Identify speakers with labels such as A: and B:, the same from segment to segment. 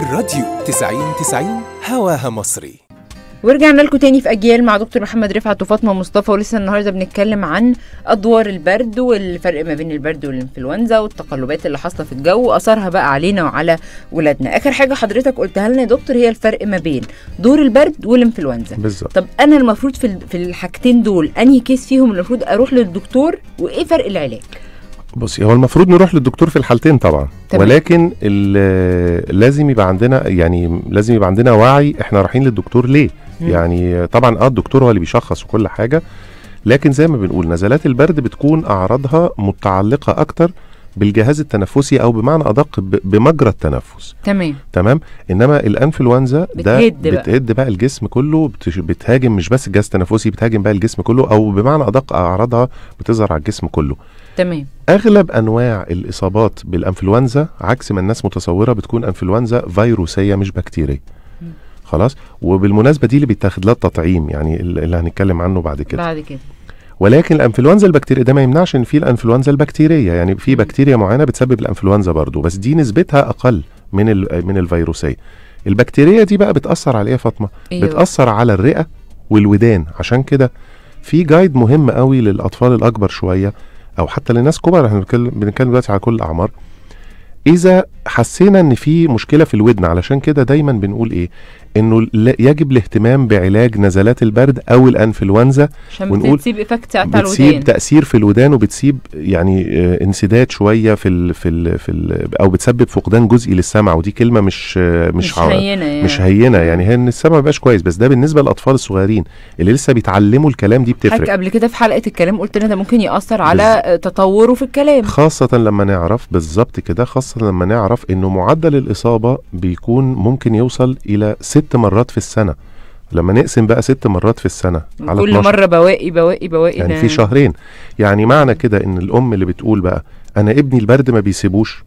A: الراديو 90 90 هواها مصري
B: ورجعنا لكم تاني في اجيال مع دكتور محمد رفعت وفاطمه مصطفى ولسه النهارده بنتكلم عن ادوار البرد والفرق ما بين البرد والانفلونزا والتقلبات اللي حاصله في الجو واثرها بقى علينا وعلى ولادنا اخر حاجه حضرتك قلتها لنا يا دكتور هي الفرق ما بين دور البرد والانفلونزا بالظبط طب انا المفروض في في الحاجتين دول انهي كيس فيهم المفروض اروح للدكتور وايه فرق العلاج
A: بصي هو المفروض نروح للدكتور في الحالتين طبعا تمام. ولكن لازم يبقى عندنا يعني لازم يبقى عندنا وعي احنا رايحين للدكتور ليه مم. يعني طبعا اه الدكتور هو اللي بيشخص وكل حاجه لكن زي ما بنقول نزلات البرد بتكون اعراضها متعلقه اكتر بالجهاز التنفسي او بمعنى ادق بمجرى التنفس تمام تمام انما الانفلونزا ده بتهد بقى. بتهد بقى الجسم كله بتهاجم مش بس الجهاز التنفسي بتهاجم بقى الجسم كله او بمعنى ادق اعراضها بتظهر على الجسم كله تمام اغلب انواع الاصابات بالانفلونزا عكس ما الناس متصوره بتكون انفلونزا فيروسيه مش بكتيريه خلاص وبالمناسبه دي اللي بيتاخد لها التطعيم يعني اللي هنتكلم عنه بعد كده بعد كده ولكن الانفلونزا البكتيريه ده ما يمنعش ان في الانفلونزا البكتيريه يعني في بكتيريا معينه بتسبب الانفلونزا برضو بس دي نسبتها اقل من من الفيروسيه البكتيريا دي بقى بتاثر على ايه يا فاطمه أيوة. بتاثر على الرئه والودان عشان كده في جايد مهم قوي للاطفال الاكبر شويه او حتى للناس كبار احنا بنتكلم دلوقتي على كل الاعمار اذا حسينا ان في مشكله في الودن علشان كده دايما بنقول ايه انه يجب الاهتمام بعلاج نزلات البرد او الانفلونزا ونقول بتسيب
B: افكت على بتسيب
A: تاثير في الودان وبتسيب يعني آه، انسداد شويه في الـ في الـ في الـ او بتسبب فقدان جزئي للسمع ودي كلمه مش آه، مش مش هينه يعني. مش هينه يعني هي ان السمع ما بقاش كويس بس ده بالنسبه للاطفال الصغيرين اللي لسه بيتعلموا الكلام دي بتفرق حضرتك قبل
B: كده في حلقه الكلام قلت لنا ده ممكن ياثر على تطوره في الكلام
A: خاصه لما نعرف بالظبط كده خاصه لما نعرف انه معدل الاصابه بيكون ممكن يوصل الى ست مرات في السنه لما نقسم بقى ست مرات في السنه على كل 12. مره
B: بواقي بواقي بواقي يعني في شهرين
A: يعني معنى كده ان الام اللي بتقول بقى انا ابني البرد ما بيسيبوش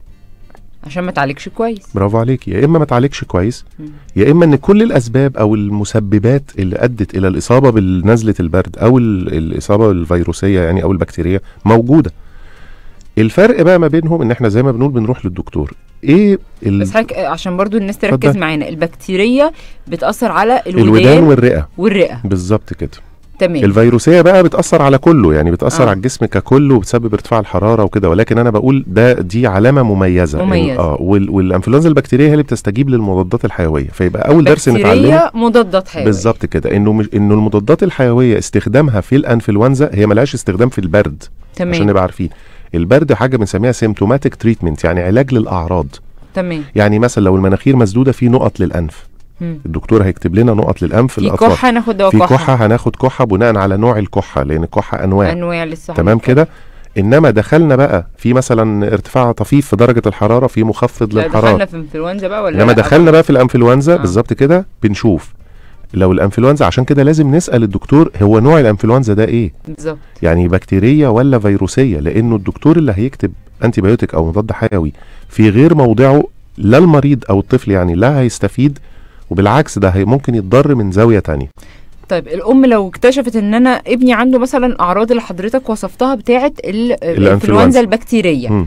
B: عشان ما تعالجش كويس
A: برافو عليك يا اما ما تعالجش كويس يا اما ان كل الاسباب او المسببات اللي ادت الى الاصابه بنزله البرد او الاصابه الفيروسيه يعني او البكتيريه موجوده الفرق بقى ما بينهم ان احنا زي ما بنقول بنروح للدكتور ايه ال... بس
B: حضرتك آه، عشان برضو الناس تركز معانا البكتيريا بتاثر على الودان, الودان والرئه والرئه
A: بالظبط كده تمام الفيروسيه بقى بتاثر على كله يعني بتاثر آه. على الجسم ككل وبتسبب ارتفاع الحراره وكده ولكن انا بقول ده دي علامه مميزه يعني مميزه اه وال والانفلونزا البكتيريه هي اللي بتستجيب للمضادات الحيويه فيبقى اول درس نتعلمه
B: مضادات حيويه
A: بالظبط كده انه مش انه المضادات الحيويه استخدامها في الانفلونزا هي ملهاش استخدام في البرد تمام عشان نبقى عارفين البرد حاجه بنسميها سيمتوماتيك تريتمنت يعني علاج للاعراض تمام يعني مثلا لو المناخير مسدوده في نقط للانف مم. الدكتور هيكتب لنا نقط للانف في كحه هناخد دواء كحه في كحه هناخد كحه بناء على نوع الكحه لان الكحه انواع
B: انواع للصحة تمام
A: كده انما دخلنا بقى في مثلا ارتفاع طفيف في درجه الحراره في مخفض للحراره دخلنا
B: في انفلونزا بقى ولا انما دخلنا
A: بقى في الانفلونزا آه. بالظبط كده بنشوف لو الانفلونزا عشان كده لازم نسال الدكتور هو نوع الانفلونزا ده ايه بالظبط يعني بكتيريه ولا فيروسيه لانه الدكتور اللي هيكتب انتي بايوتيك او مضاد حيوي في غير موضعه لا المريض او الطفل يعني لا هيستفيد وبالعكس ده ممكن يتضر من زاويه تانية
B: طيب الام لو اكتشفت ان انا ابني عنده مثلا اعراض اللي حضرتك وصفتها بتاعه الانفلونزا البكتيريه م.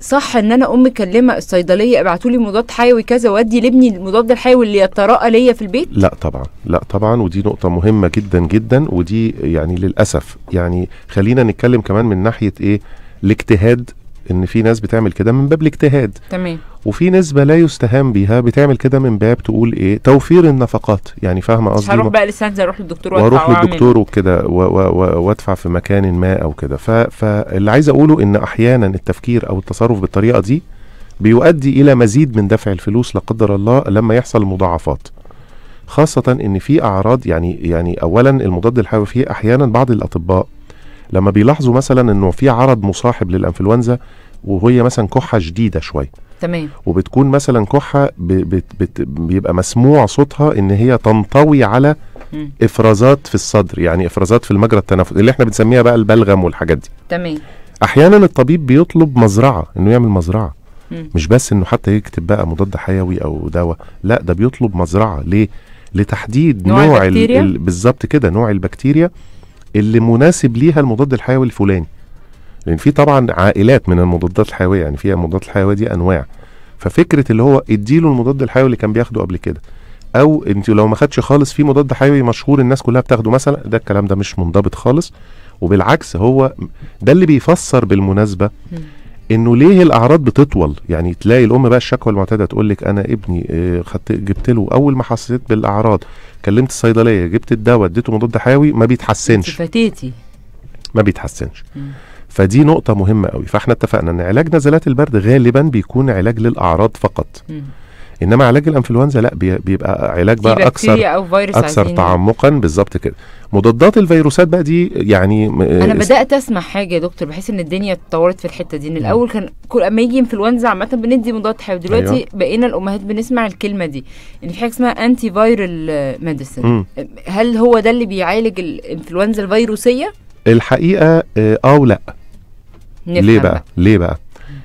B: صح ان انا ام مكلمه الصيدليه ابعتوا لي مضاد حيوي كذا وادي لابني المضاد الحيوي اللي يتراءى ليا في البيت؟
A: لا طبعا لا طبعا ودي نقطه مهمه جدا جدا ودي يعني للاسف يعني خلينا نتكلم كمان من ناحيه ايه الاجتهاد ان في ناس بتعمل كده من باب الاجتهاد تمام وفي نسبه لا يستهان بيها بتعمل كده من باب تقول ايه توفير النفقات يعني فاهمه قصدي هروح بقى
B: للسنه اروح للدكتور واروح للدكتور
A: وكده وادفع في مكان ما او كده فاللي عايز اقوله ان احيانا التفكير او التصرف بالطريقه دي بيؤدي الى مزيد من دفع الفلوس لا قدر الله لما يحصل مضاعفات خاصة إن في أعراض يعني يعني أولا المضاد الحيوي فيه أحيانا بعض الأطباء لما بيلاحظوا مثلا إنه في عرض مصاحب للإنفلونزا وهي مثلا كحه شديده شويه تمام وبتكون مثلا كحه بت بت بيبقى مسموع صوتها ان هي تنطوي على مم. افرازات في الصدر يعني افرازات في المجرى التنفسي اللي احنا بنسميها بقى البلغم والحاجات دي تمام احيانا الطبيب بيطلب مزرعه انه يعمل مزرعه مم. مش بس انه حتى يكتب بقى مضاد حيوي او دواء لا ده بيطلب مزرعه ليه لتحديد نوع, نوع بالظبط كده نوع البكتيريا اللي مناسب ليها المضاد الحيوي الفلاني لان في طبعا عائلات من المضادات الحيويه يعني فيها المضادات الحيويه دي انواع ففكره اللي هو اديله المضاد الحيوي اللي كان بياخده قبل كده او انت لو ما خدش خالص في مضاد حيوي مشهور الناس كلها بتاخده مثلا ده الكلام ده مش منضبط خالص وبالعكس هو ده اللي بيفسر بالمناسبه انه ليه الاعراض بتطول يعني تلاقي الام بقى الشكوى المعتاده تقول لك انا ابني آه، خدت جبت له اول ما حسيت بالاعراض كلمت الصيدليه جبت الدواء اديته مضاد حيوي ما بيتحسنش ما بيتحسنش فدي نقطه مهمه قوي فاحنا اتفقنا ان علاج نزلات البرد غالبا بيكون علاج للاعراض فقط مم. انما علاج الانفلونزا لا بيبقى علاج بقى اكثر أو فيروس اكثر تعمقا بالظبط كده مضادات الفيروسات بقى دي يعني انا بدات
B: اسمع حاجه يا دكتور بحيث ان الدنيا اتطورت في الحته دي ان الاول كان كل اما يجي انفلونزا عامه بندي مضاد حيوي دلوقتي أيوة. بقينا الامهات بنسمع الكلمه دي ان في حاجه اسمها انتي فايرال ميديسن هل هو ده اللي بيعالج الانفلونزا الفيروسيه
A: الحقيقه اه ولا آه ليه بقى؟ ليه بقى؟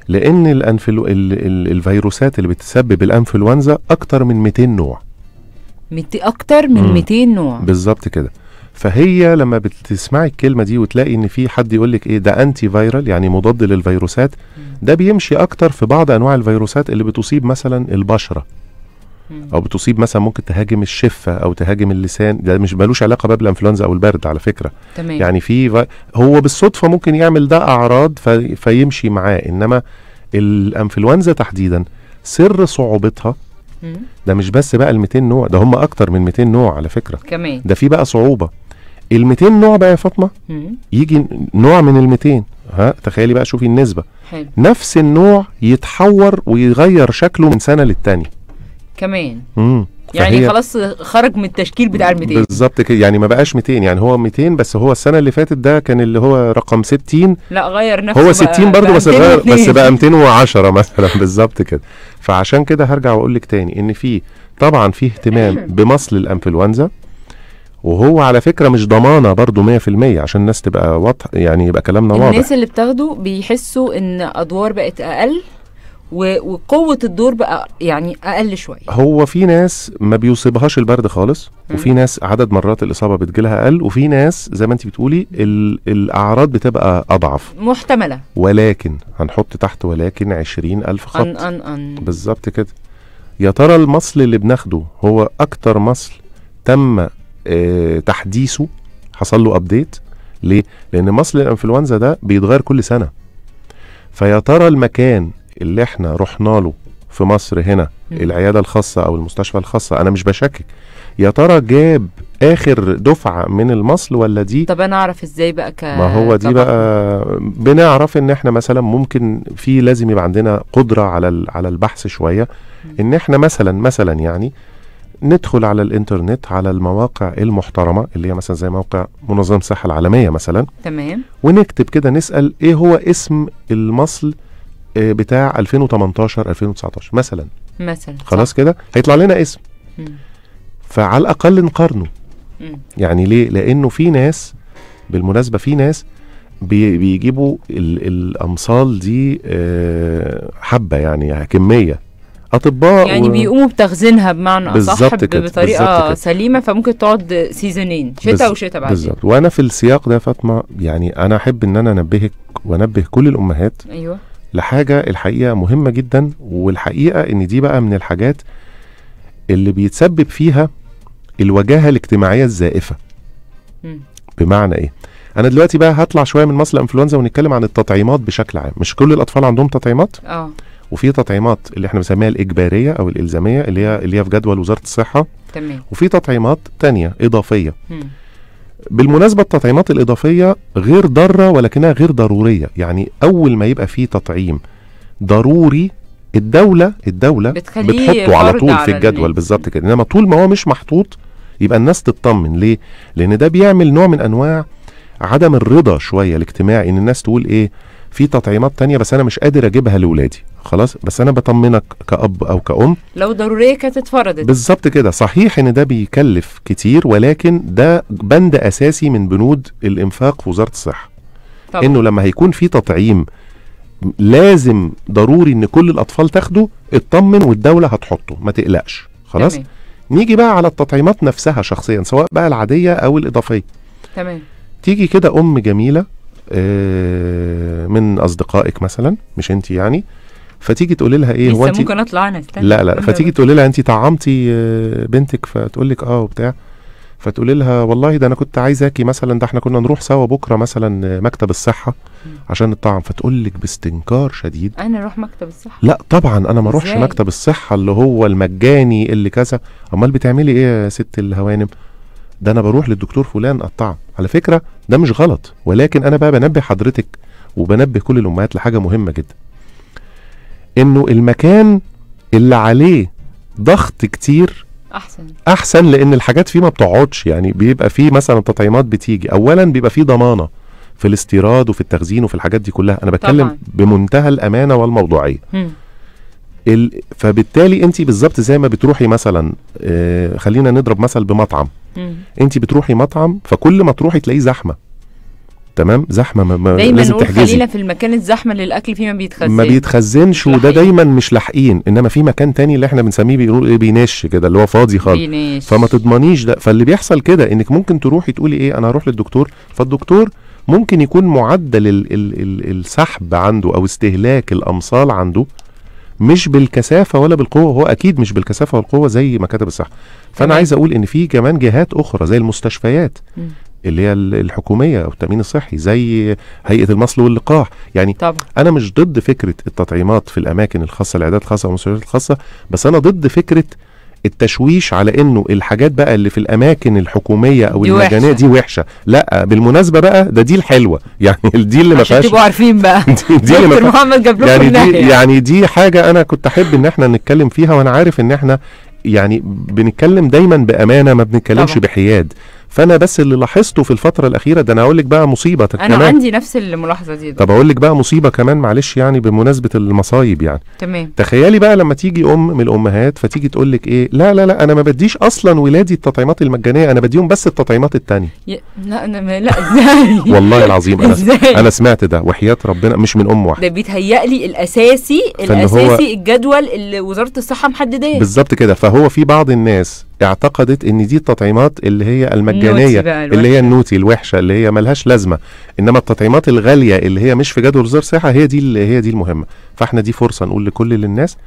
A: لان الانفلو... ال... ال... الفيروسات اللي بتسبب الانفلونزا اكتر من 200 نوع
B: مت... اكتر من 200 نوع
A: بالظبط كده فهي لما بتسمعي الكلمه دي وتلاقي ان في حد يقول لك ايه ده انتي فيرال يعني مضاد للفيروسات ده بيمشي اكتر في بعض انواع الفيروسات اللي بتصيب مثلا البشره او بتصيب مثلا ممكن تهاجم الشفه او تهاجم اللسان ده مش ملوش علاقه باب الانفلونزا او البرد على فكره تمام. يعني في هو بالصدفه ممكن يعمل ده اعراض في فيمشي معاه انما الانفلونزا تحديدا سر صعوبتها ده مش بس بقى ال 200 نوع ده هم اكتر من 200 نوع على فكره كمان ده في بقى صعوبه ال 200 نوع بقى يا فاطمه يجي نوع من ال 200 ها تخيلي بقى شوفي النسبه حلو. نفس النوع يتحور ويغير شكله من سنه للتانيه كمان مم. يعني خلاص
B: خرج من التشكيل بتاع ال 200
A: بالظبط كده يعني ما بقاش 200 يعني هو 200 بس هو السنه اللي فاتت ده كان اللي هو رقم 60
B: لا غير نفسه هو 60 برضه بس غير بس بقى
A: 210 مثلا بالظبط كده فعشان كده هرجع واقول لك تاني ان في طبعا في اهتمام بمصل الانفلونزا وهو على فكره مش ضمانه برضه 100% عشان الناس تبقى واضحه يعني يبقى كلامنا واضح الناس
B: اللي بتاخده بيحسوا ان ادوار بقت اقل وقوه الدور بقى يعني اقل شويه
A: هو في ناس ما بيصيبهاش البرد خالص وفي ناس عدد مرات الاصابه بتجيلها اقل وفي ناس زي ما انت بتقولي الاعراض بتبقى اضعف محتمله ولكن هنحط تحت ولكن 20000 خط أن أن أن. بالظبط كده يا ترى المصل اللي بناخده هو اكتر مصل تم اه تحديثه حصل له ابديت ليه لان مصل الانفلونزا ده بيتغير كل سنه فيا ترى المكان اللي احنا رحنا له في مصر هنا العياده الخاصه او المستشفى الخاصه انا مش بشكك يا ترى جاب اخر دفعه من المصل ولا دي طب
B: انا اعرف ازاي بقى ك... ما هو دي
A: بقى بنعرف ان احنا مثلا ممكن في لازم يبقى عندنا قدره على على البحث شويه ان احنا مثلا مثلا يعني ندخل على الانترنت على المواقع المحترمه اللي هي مثلا زي موقع منظمه الصحه العالميه مثلا تمام ونكتب كده نسال ايه هو اسم المصل آه، بتاع 2018 2019 مثلا
B: مثلا خلاص
A: كده هيطلع لنا اسم م. فعلى الاقل نقارنه م. يعني ليه لانه في ناس بالمناسبه في ناس بيجيبوا الامصال دي آه، حبه يعني،, يعني كميه اطباء يعني و... بيقوموا
B: بتخزينها بمعنى اصح بطريقه سليمه فممكن تقعد سيزونين شتاء وشتاء بعدين بالظبط
A: وانا في السياق ده فاطمه يعني انا احب ان انا انبهك وانبه كل الامهات ايوه لحاجه الحقيقه مهمه جدا والحقيقه ان دي بقى من الحاجات اللي بيتسبب فيها الوجاهه الاجتماعيه الزائفه م. بمعنى ايه انا دلوقتي بقى هطلع شويه من مصل الانفلونزا ونتكلم عن التطعيمات بشكل عام مش كل الاطفال عندهم تطعيمات اه وفي تطعيمات اللي احنا بنسميها الاجباريه او الالزاميه اللي هي اللي هي في جدول وزاره الصحه تمام وفي تطعيمات تانية اضافيه م. بالمناسبة التطعيمات الإضافية غير ضارة ولكنها غير ضرورية يعني أول ما يبقى فيه تطعيم ضروري الدولة الدولة بتحطه على طول في الجدول بالظبط كده إنما طول ما هو مش محطوط يبقى الناس تطمن ليه؟ لأن ده بيعمل نوع من أنواع عدم الرضا شوية الاجتماعي إن الناس تقول إيه في تطعيمات تانية بس انا مش قادر اجيبها لاولادي خلاص بس انا بطمنك كاب او كأم
B: لو ضروريه كانت اتفرضت بالظبط
A: كده صحيح ان ده بيكلف كتير ولكن ده بند اساسي من بنود الانفاق في وزاره الصحه طبعا. انه لما هيكون في تطعيم لازم ضروري ان كل الاطفال تاخده اطمن والدوله هتحطه ما تقلقش خلاص تمام. نيجي بقى على التطعيمات نفسها شخصيا سواء بقى العاديه او الاضافيه تمام تيجي كده ام جميله آه، من اصدقائك مثلا مش انت يعني فتيجي تقولي لها ايه هو انت ممكن اطلع انا لا لا فتيجي تقولي لها انت طعمتي آه، بنتك فتقول لك اه وبتاع فتقولي لها والله ده انا كنت عايزاكي مثلا ده احنا كنا نروح سوا بكره مثلا مكتب الصحه عشان الطعم فتقول لك باستنكار شديد
B: انا اروح مكتب الصحه
A: لا طبعا انا ما اروحش مكتب الصحه اللي هو المجاني اللي كذا امال بتعملي ايه يا ست الهوانم ده انا بروح للدكتور فلان قطعه على فكره ده مش غلط ولكن انا بقى بنبه حضرتك وبنبه كل الامهات لحاجه مهمه جدا انه المكان اللي عليه ضغط كتير احسن احسن لان الحاجات فيه ما بتقعدش يعني بيبقى فيه مثلا تطعيمات بتيجي اولا بيبقى فيه ضمانه في الاستيراد وفي التخزين وفي الحاجات دي كلها انا بتكلم طبعا. بمنتهى الامانه والموضوعيه ال... فبالتالي انت بالظبط زي ما بتروحي مثلا آه خلينا نضرب مثل بمطعم انت بتروحي مطعم فكل ما تروحي تلاقيه زحمه تمام زحمه ما ما دايما لازم تحجزي خلينا
B: في المكان الزحمه اللي الاكل فيه ما بيتخزنش ما
A: بيتخزنش وده دايما مش لاحقين انما في مكان تاني اللي احنا بنسميه بيقولوا ايه بينش كده اللي هو فاضي خالص بينش. فما تضمنيش ده فاللي بيحصل كده انك ممكن تروحي تقولي ايه انا هروح للدكتور فالدكتور ممكن يكون معدل ال ال ال السحب عنده او استهلاك الامصال عنده مش بالكثافه ولا بالقوه هو اكيد مش بالكثافه والقوه زي مكاتب الصحه فانا تمام. عايز اقول ان في كمان جهات اخرى زي المستشفيات م. اللي هي الحكوميه او التامين الصحي زي هيئه المصل واللقاح يعني طبعا. انا مش ضد فكره التطعيمات في الاماكن الخاصه العيادات الخاصه والمستشفيات الخاصه بس انا ضد فكره التشويش على انه الحاجات بقى اللي في الاماكن الحكوميه او المجانيه دي وحشه لا بالمناسبه بقى ده دي الحلوه يعني دي اللي ما فيهاش تبقوا
B: عارفين بقى دي, دي اللي ما محمد جاب يعني دي يعني
A: دي حاجه انا كنت احب ان احنا نتكلم فيها وانا عارف ان احنا يعني بنتكلم دايما بامانه ما بنتكلمش بحياد فانا بس اللي لاحظته في الفتره الاخيره ده انا اقول لك بقى مصيبه انا كمان. عندي
B: نفس الملاحظه دي ده. طب اقول
A: لك بقى مصيبه كمان معلش يعني بمناسبه المصايب يعني تمام تخيلي بقى لما تيجي ام من الامهات فتيجي تقول لك ايه لا لا لا انا ما بديش اصلا ولادي التطعيمات المجانيه انا بديهم بس التطعيمات الثانيه
B: ي... لا انا ما... لا ازاي والله العظيم انا إزاي؟ انا
A: سمعت ده وحياه ربنا مش من ام واحده
B: ده بيتهيألي الاساسي الاساسي هو... الجدول اللي وزاره الصحه محدداه بالظبط
A: كده فهو في بعض الناس اعتقدت ان دي التطعيمات اللي هي المجانيه اللي هي النوتي الوحشه اللي هي ملهاش لازمه انما التطعيمات الغاليه اللي هي مش في جدول وزاره الصحه هي دي اللي هي دي المهمه فاحنا دي فرصه نقول لكل الناس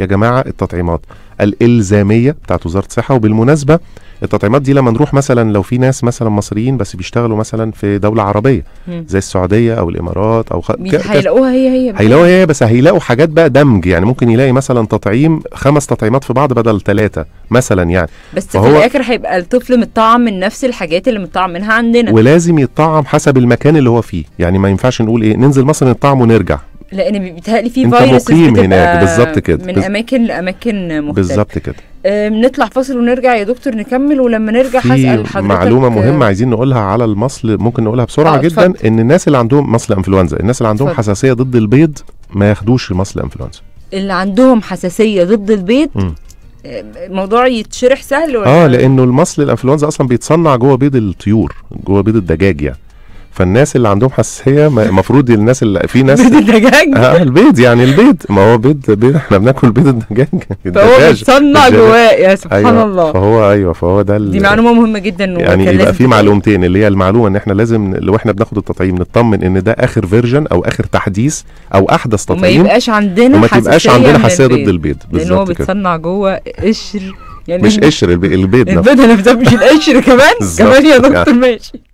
A: يا جماعه التطعيمات الالزاميه بتاعت وزاره الصحه وبالمناسبه التطعيمات دي لما نروح مثلا لو في ناس مثلا مصريين بس بيشتغلوا مثلا في دوله عربيه مم. زي السعوديه او الامارات او خ... هيلاقوها
B: هي هي هيلاقوها
A: هي بس هيلاقوا حاجات بقى دمج يعني ممكن يلاقي مثلا تطعيم خمس تطعيمات في بعض بدل ثلاثه مثلا يعني بس فهو... في الاخر
B: هيبقى الطفل متطعم من نفس الحاجات اللي متطعم منها عندنا ولازم
A: يتطعم حسب المكان اللي هو فيه يعني ما ينفعش نقول ايه ننزل مصر نتطعم ونرجع
B: لان بيتهيألي في فيروس مقيم هناك بالظبط كده من اماكن لاماكن مختلفه بالظبط كده نطلع فاصل ونرجع يا دكتور نكمل ولما نرجع هسأل حضرتك معلومة آه، مهمة
A: عايزين نقولها على المصل ممكن نقولها بسرعة آه جدا ان الناس اللي عندهم مصل انفلونزا الناس اللي عندهم حساسية ضد البيض ما ياخدوش مصل انفلونزا
B: اللي عندهم حساسية ضد البيض م. آه، موضوع يتشرح سهل ولا اه
A: لانه المصل الانفلونزا اصلا بيتصنع جوه بيض الطيور جوه بيض الدجاج يعني فالناس اللي عندهم حساسيه المفروض الناس اللي في ناس بيض الدجاج اه البيض يعني البيض ما هو بيض بيض احنا بناكل بيض الدجاج فهو بيتصنع جواه يا أيوة، سبحان أيوة الله فهو ايوه فهو ده دي معلومه
B: مهمه جدا يعني يبقى في
A: معلومتين اللي هي المعلومه ان احنا لازم لو احنا بناخد التطعيم نطمن ان ده اخر فيرجن او اخر تحديث او احدث تطعيم وما يبقاش عندنا وما تبقاش عندنا حساسيه ضد البيض بالظبط لان هو بيتصنع
B: جوه قشر يعني مش قشر
A: البيض البيض نفسه البيض نفسه مش القشر كمان كمان يا دكتور
B: ماشي